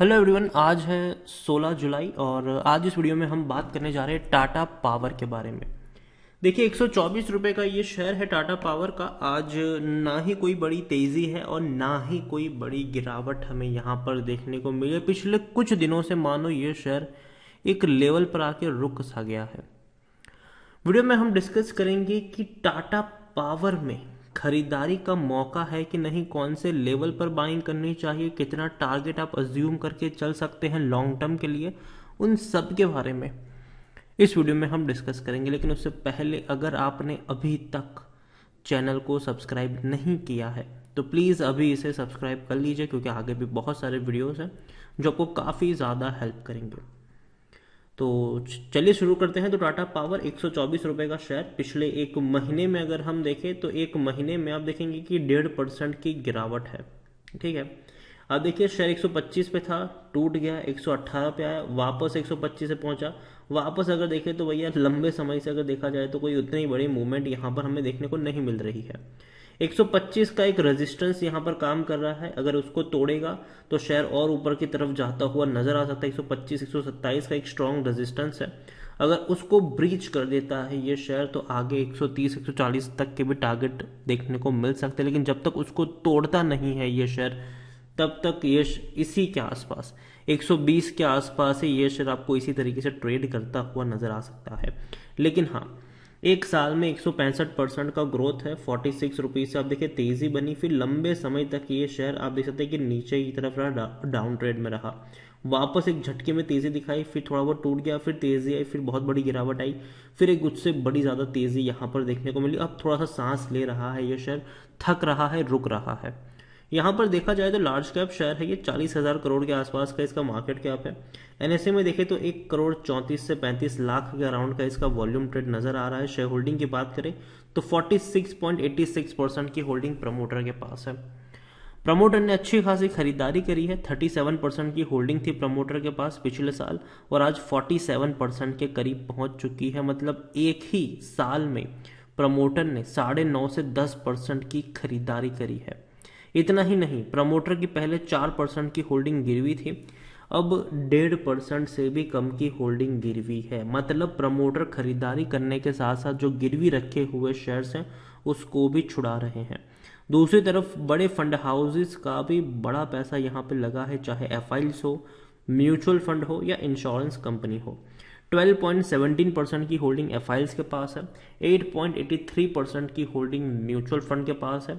hello everyone आज है 16 जुलाई और आज इस वीडियो में हम बात करने जा रहे हैं टाटा पावर के बारे में देखिए एक सौ का ये शेयर है टाटा पावर का आज ना ही कोई बड़ी तेज़ी है और ना ही कोई बड़ी गिरावट हमें यहाँ पर देखने को मिली पिछले कुछ दिनों से मानो ये शेयर एक लेवल पर आके रुक सा गया है वीडियो में हम डिस्कस करेंगे कि टाटा पावर में खरीदारी का मौका है कि नहीं कौन से लेवल पर बाइंग करनी चाहिए कितना टारगेट आप अज्यूम करके चल सकते हैं लॉन्ग टर्म के लिए उन सब के बारे में इस वीडियो में हम डिस्कस करेंगे लेकिन उससे पहले अगर आपने अभी तक चैनल को सब्सक्राइब नहीं किया है तो प्लीज़ अभी इसे सब्सक्राइब कर लीजिए क्योंकि आगे भी बहुत सारे वीडियोस हैं जो आपको काफ़ी ज़्यादा हेल्प करेंगे तो चलिए शुरू करते हैं तो टाटा पावर एक रुपए का शेयर पिछले एक महीने में अगर हम देखें तो एक महीने में आप देखेंगे कि डेढ़ परसेंट की गिरावट है ठीक है अब देखिए शेयर 125 पे था टूट गया 118 पे आया वापस 125 से पहुंचा वापस अगर देखें तो भैया लंबे समय से अगर देखा जाए तो कोई उतनी बड़ी मूवमेंट यहाँ पर हमें देखने को नहीं मिल रही है 125 का एक रेजिस्टेंस यहाँ पर काम कर रहा है अगर उसको तोड़ेगा तो शेयर और ऊपर की तरफ जाता हुआ नजर आ सकता है 125 127 का एक स्ट्रांग रेजिस्टेंस है अगर उसको ब्रीच कर देता है ये शेयर तो आगे 130 140 तक के भी टारगेट देखने को मिल सकते हैं लेकिन जब तक उसको तोड़ता नहीं है ये शेयर तब तक ये इसी के आसपास 120 के आसपास ये शेयर आपको इसी तरीके से ट्रेड करता हुआ नजर आ सकता है लेकिन हाँ एक साल में एक परसेंट का ग्रोथ है फोर्टी सिक्स रुपीज़ से आप देखिए तेज़ी बनी फिर लंबे समय तक ये शेयर आप देख सकते हैं कि नीचे की तरफ रहा डाउन ट्रेड में रहा वापस एक झटके में तेज़ी दिखाई फिर थोड़ा बहुत टूट गया फिर तेज़ी आई फिर बहुत बड़ी गिरावट आई फिर एक उससे बड़ी ज़्यादा तेज़ी यहाँ पर देखने को मिली अब थोड़ा सा सांस ले रहा है ये शेयर थक रहा है रुक रहा है यहाँ पर देखा जाए तो लार्ज कैप शेयर है ये चालीस हज़ार करोड़ के आसपास का इसका मार्केट कैप है एनएसए e में देखें तो एक करोड़ चौंतीस से पैंतीस लाख के अराउंड का इसका वॉल्यूम ट्रेड नज़र आ रहा है शेयर होल्डिंग की बात करें तो 46.86 परसेंट की होल्डिंग प्रमोटर के पास है प्रमोटर ने अच्छी खासी खरीदारी करी है 37 परसेंट की होल्डिंग थी प्रमोटर के पास पिछले साल और आज 47 परसेंट के करीब पहुंच चुकी है मतलब एक ही साल में प्रमोटर ने साढ़े नौ से दस परसेंट की खरीदारी करी है इतना ही नहीं प्रमोटर की पहले चार परसेंट की होल्डिंग गिरवी थी अब डेढ़ परसेंट से भी कम की होल्डिंग गिरवी है मतलब प्रमोटर खरीदारी करने के साथ साथ जो गिरवी रखे हुए शेयर्स हैं उसको भी छुड़ा रहे हैं दूसरी तरफ बड़े फंड हाउसेस का भी बड़ा पैसा यहाँ पे लगा है चाहे एफ हो म्यूचुअल फंड हो या इंश्योरेंस कंपनी हो 12.17 परसेंट की होल्डिंग एफ के पास है 8.83 परसेंट की होल्डिंग म्यूचुअल फंड के पास है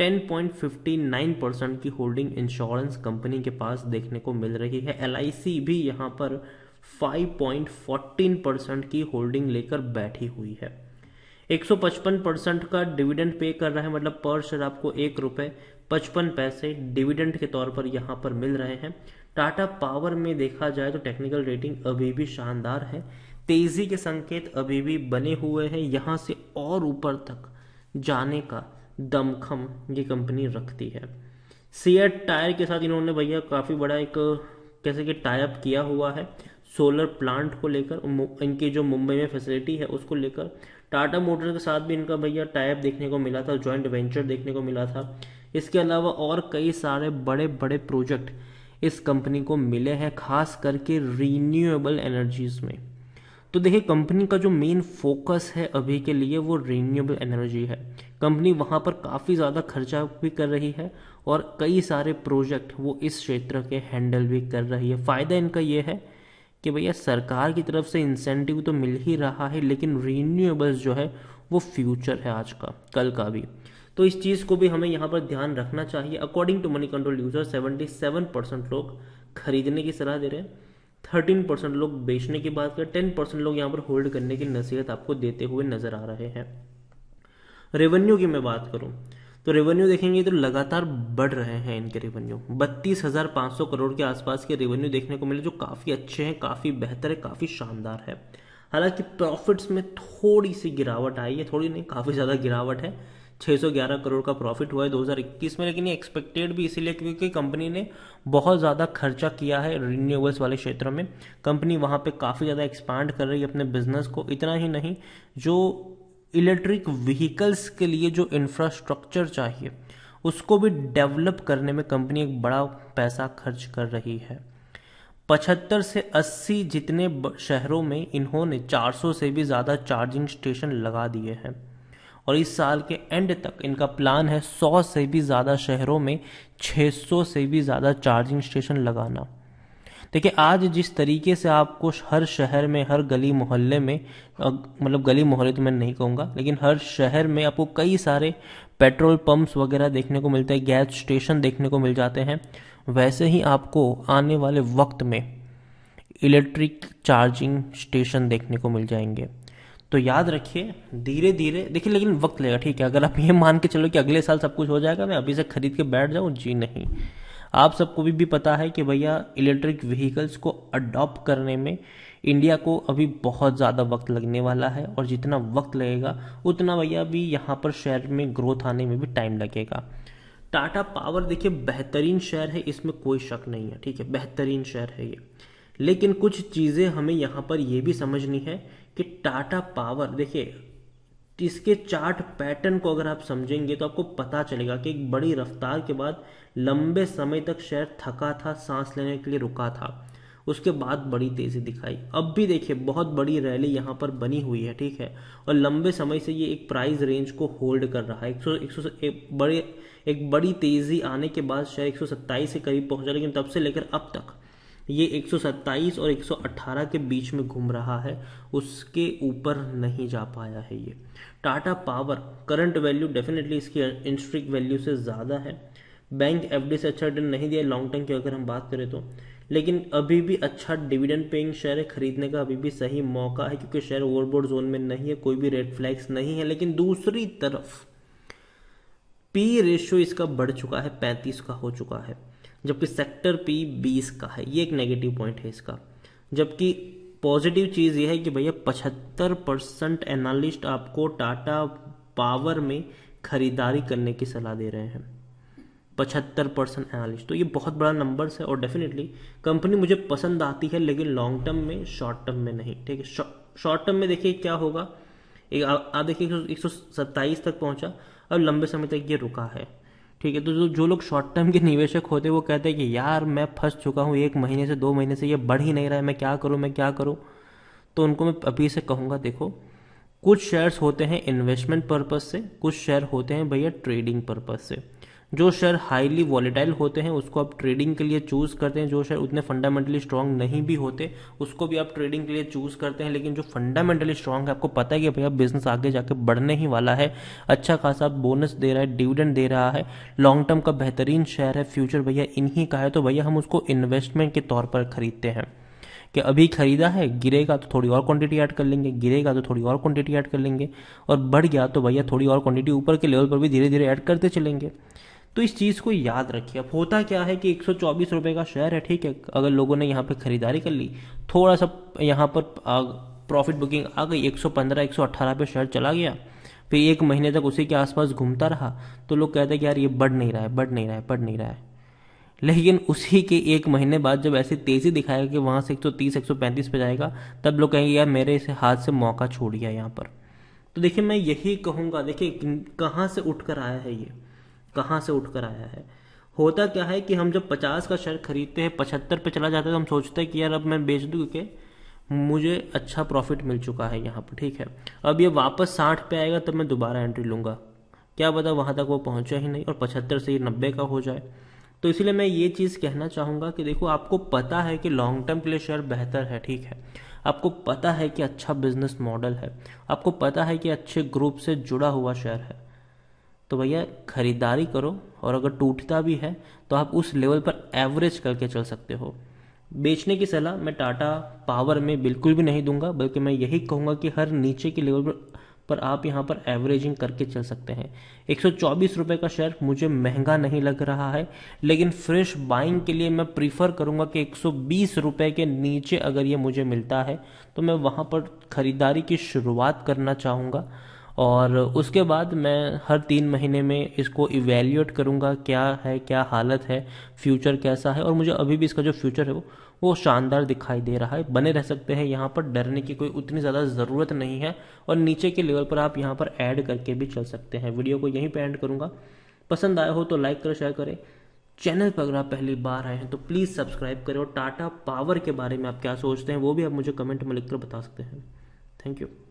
10.59 परसेंट की होल्डिंग इंश्योरेंस कंपनी के पास देखने को मिल रही है एल भी यहाँ पर 5.14 परसेंट की होल्डिंग लेकर बैठी हुई है 155 परसेंट का डिविडेंड पे कर रहा है मतलब पर शेयर आपको एक रुपए पचपन पैसे डिविडेंड के तौर पर यहाँ पर मिल रहे हैं टाटा पावर में देखा जाए तो टेक्निकल रेटिंग अभी भी शानदार है तेज़ी के संकेत अभी भी बने हुए हैं यहाँ से और ऊपर तक जाने का दमखम ये कंपनी रखती है सीएट टायर के साथ इन्होंने भैया काफ़ी बड़ा एक कैसे कि टाइप किया हुआ है सोलर प्लांट को लेकर इनकी जो मुंबई में फैसिलिटी है उसको लेकर टाटा मोटर के साथ भी इनका भैया टाइप देखने को मिला था जॉइंट वेंचर देखने को मिला था इसके अलावा और कई सारे बड़े बड़े प्रोजेक्ट इस कंपनी को मिले हैं खास करके रीन्यूएबल एनर्जीज में तो देखिए कंपनी का जो मेन फोकस है अभी के लिए वो रीन्यूएबल एनर्जी है कंपनी वहाँ पर काफ़ी ज़्यादा खर्चा भी कर रही है और कई सारे प्रोजेक्ट वो इस क्षेत्र के हैंडल भी कर रही है फ़ायदा इनका ये है कि भैया सरकार की तरफ से इंसेंटिव तो मिल ही रहा है लेकिन रीन्यूएबल्स जो है वो फ्यूचर है आज का कल का भी तो इस चीज़ को भी हमें यहाँ पर ध्यान रखना चाहिए according to Moneycontrol user 77 percent लोग खरीदने की सलाह दे रहे हैं थर्टीन परसेंट लोग बेचने की बात करें टेन परसेंट लोग यहाँ पर होल्ड करने की नसीहत आपको देते हुए नज़र आ रहे हैं रेवेन्यू की मैं बात करूँ तो रेवेन्यू देखेंगे तो लगातार बढ़ रहे हैं इनके रेवेन्यू बत्तीस हजार पाँच सौ करोड़ के आसपास के रेवेन्यू देखने को मिले जो काफ़ी अच्छे हैं काफ़ी बेहतर है काफ़ी शानदार है हालांकि प्रॉफिट्स में थोड़ी सी गिरावट आई है थोड़ी नहीं काफ़ी ज़्यादा गिरावट है 611 करोड़ का प्रॉफिट हुआ है 2021 में लेकिन ये एक्सपेक्टेड भी इसीलिए क्योंकि कंपनी ने बहुत ज़्यादा खर्चा किया है रिन्यूएबल्स वाले क्षेत्रों में कंपनी वहाँ पे काफ़ी ज़्यादा एक्सपांड कर रही है अपने बिजनेस को इतना ही नहीं जो इलेक्ट्रिक व्हीकल्स के लिए जो इंफ्रास्ट्रक्चर चाहिए उसको भी डेवलप करने में कंपनी एक बड़ा पैसा खर्च कर रही है पचहत्तर से अस्सी जितने शहरों में इन्होंने 400 से भी ज़्यादा चार्जिंग स्टेशन लगा दिए हैं और इस साल के एंड तक इनका प्लान है 100 से भी ज़्यादा शहरों में 600 से भी ज़्यादा चार्जिंग स्टेशन लगाना देखिए आज जिस तरीके से आपको हर शहर में हर गली मोहल्ले में मतलब गली मोहल्ले तो मैं नहीं कहूँगा लेकिन हर शहर में आपको कई सारे पेट्रोल पंप्स वगैरह देखने को मिलते हैं गैस स्टेशन देखने को मिल जाते हैं वैसे ही आपको आने वाले वक्त में इलेक्ट्रिक चार्जिंग स्टेशन देखने को मिल जाएंगे तो याद रखिए धीरे धीरे देखिए लेकिन वक्त लेगा ठीक है अगर आप ये मान के चलो कि अगले साल सब कुछ हो जाएगा मैं अभी से खरीद के बैठ जाऊँ जी नहीं आप सबको भी, भी पता है कि भैया इलेक्ट्रिक व्हीकल्स को अडॉप्ट करने में इंडिया को अभी बहुत ज़्यादा वक्त लगने वाला है और जितना वक्त लगेगा उतना भैया भी यहाँ पर शहर में ग्रोथ आने में भी टाइम लगेगा टाटा पावर देखिए बेहतरीन शहर है इसमें कोई शक नहीं है ठीक है बेहतरीन शहर है ये लेकिन कुछ चीज़ें हमें यहाँ पर यह भी समझनी है कि टाटा पावर देखिए इसके चार्ट पैटर्न को अगर आप समझेंगे तो आपको पता चलेगा कि एक बड़ी रफ्तार के बाद लंबे समय तक शेयर थका था सांस लेने के लिए रुका था उसके बाद बड़ी तेज़ी दिखाई अब भी देखिए बहुत बड़ी रैली यहाँ पर बनी हुई है ठीक है और लंबे समय से ये एक प्राइस रेंज को होल्ड कर रहा है एक सौ एक सौ बड़े एक बड़ी तेज़ी आने के बाद शेयर एक सौ सत्ताईस के करीब पहुंचा लेकिन तब से लेकर अब तक ये 127 और 118 के बीच में घूम रहा है उसके ऊपर नहीं जा पाया है ये Tata power current value definitely इसकी इंस्ट्रिक वैल्यू से ज़्यादा है बैंक एफ से अच्छा रिटर्न नहीं दिया लॉन्ग टर्म की अगर हम बात करें तो लेकिन अभी भी अच्छा डिविडेंड पेइंग शेयर है खरीदने का अभी भी सही मौका है क्योंकि शेयर ओवरबोर्ड जोन में नहीं है कोई भी रेड फ्लैग्स नहीं है लेकिन दूसरी तरफ पी रेशियो इसका बढ़ चुका है 35 का हो चुका है जबकि सेक्टर पी 20 का है ये एक नेगेटिव पॉइंट है इसका जबकि पॉजिटिव चीज़ ये है कि भैया पचहत्तर परसेंट एनालिस्ट आपको टाटा पावर में खरीदारी करने की सलाह दे रहे हैं पचहत्तर परसेंट एनालिस्ट तो ये बहुत बड़ा नंबर है और डेफिनेटली कंपनी मुझे पसंद आती है लेकिन लॉन्ग टर्म में शॉर्ट टर्म में नहीं ठीक है शॉर्ट टर्म में देखिए क्या होगा एक आप देखिए एक सौ सत्ताईस तक पहुंचा और लंबे समय तक ये रुका है ठीक है तो जो जो लोग शॉर्ट टर्म के निवेशक होते हैं वो कहते हैं कि यार मैं फंस चुका हूँ एक महीने से दो महीने से ये बढ़ ही नहीं रहा है मैं क्या करूँ मैं क्या करूँ तो उनको मैं अभी से कहूँगा देखो कुछ शेयर्स होते हैं इन्वेस्टमेंट पर्पज़ से कुछ शेयर होते हैं भैया ट्रेडिंग पर्पज़ से जो शेयर हाईली वॉलेटाइल होते हैं उसको आप ट्रेडिंग के लिए चूज़ करते हैं जो शेयर उतने फंडामेंटली स्ट्रांग नहीं भी होते उसको भी आप ट्रेडिंग के लिए चूज़ करते हैं लेकिन जो फंडामेंटली स्ट्रांग है आपको पता है कि भैया बिजनेस आगे जाके बढ़ने ही वाला है अच्छा खासा बोनस दे रहा है डिविडेंड दे रहा है लॉन्ग टर्म का बेहतरीन शेयर है फ्यूचर भैया इन्हीं का है तो भैया हम उसको इन्वेस्टमेंट के तौर पर खरीदते हैं कि अभी खरीदा है गिरेगा तो थोड़ी और क्वांटिटी ऐड कर लेंगे गिरेगा तो थोड़ी और क्वांटिटी ऐड कर लेंगे और बढ़ गया तो भैया थोड़ी और क्वांटिटी ऊपर के लेवल पर भी धीरे धीरे ऐड करते चलेंगे तो इस चीज़ को याद रखिए अब होता क्या है कि एक सौ का शेयर है ठीक है अगर लोगों ने यहाँ पर ख़रीदारी कर ली थोड़ा सा यहाँ पर प्रॉफिट बुकिंग आ गई 115 118 पे शेयर चला गया फिर एक महीने तक उसी के आसपास घूमता रहा तो लोग कहते हैं कि यार ये बढ़ नहीं रहा है बढ़ नहीं रहा है बढ़ नहीं रहा है लेकिन उसी के एक महीने बाद जब ऐसी तेज़ी दिखाएगा कि वहाँ से 130 135 पे जाएगा तब लोग कहेंगे यार मेरे इसे हाथ से मौका छोड़ गया यहाँ पर तो देखिए मैं यही कहूँगा देखिए कहाँ से उठ कर आया है ये कहाँ से उठ कर आया है होता क्या है कि हम जब पचास का शेयर खरीदते हैं पचहत्तर पे चला जाता है तो हम सोचते हैं कि यार अब मैं बेच दूँ क्योंकि मुझे अच्छा प्रॉफिट मिल चुका है यहाँ पर ठीक है अब ये वापस साठ पे आएगा तब मैं दोबारा एंट्री लूँगा क्या पता वहाँ तक वो पहुँचा ही नहीं और पचहत्तर से ये नब्बे का हो जाए तो इसलिए मैं ये चीज़ कहना चाहूँगा कि देखो आपको पता है कि लॉन्ग टर्म के लिए शेयर बेहतर है ठीक है आपको पता है कि अच्छा बिजनेस मॉडल है आपको पता है कि अच्छे ग्रुप से जुड़ा हुआ शेयर है तो भैया ख़रीदारी करो और अगर टूटता भी है तो आप उस लेवल पर एवरेज करके चल सकते हो बेचने की सलाह मैं टाटा पावर में बिल्कुल भी नहीं दूंगा बल्कि मैं यही कहूँगा कि हर नीचे के लेवल पर पर आप यहाँ पर एवरेजिंग करके चल सकते हैं एक रुपए का शेयर मुझे महंगा नहीं लग रहा है लेकिन फ्रेश बाइंग के लिए मैं प्रीफर करूँगा कि एक रुपए के नीचे अगर ये मुझे मिलता है तो मैं वहाँ पर ख़रीदारी की शुरुआत करना चाहूँगा और उसके बाद मैं हर तीन महीने में इसको इवेल्यूएट करूँगा क्या है क्या हालत है फ्यूचर कैसा है और मुझे अभी भी इसका जो फ्यूचर है वो वो शानदार दिखाई दे रहा है बने रह सकते हैं यहाँ पर डरने की कोई उतनी ज़्यादा ज़रूरत नहीं है और नीचे के लेवल पर आप यहाँ पर ऐड करके भी चल सकते हैं वीडियो को यहीं पर एंड करूँगा पसंद आया हो तो लाइक करें शेयर करें चैनल पर अगर आप पहली बार आए हैं तो प्लीज़ सब्सक्राइब करें और टाटा पावर के बारे में आप क्या सोचते हैं वो भी आप मुझे कमेंट में लिखकर बता सकते हैं थैंक यू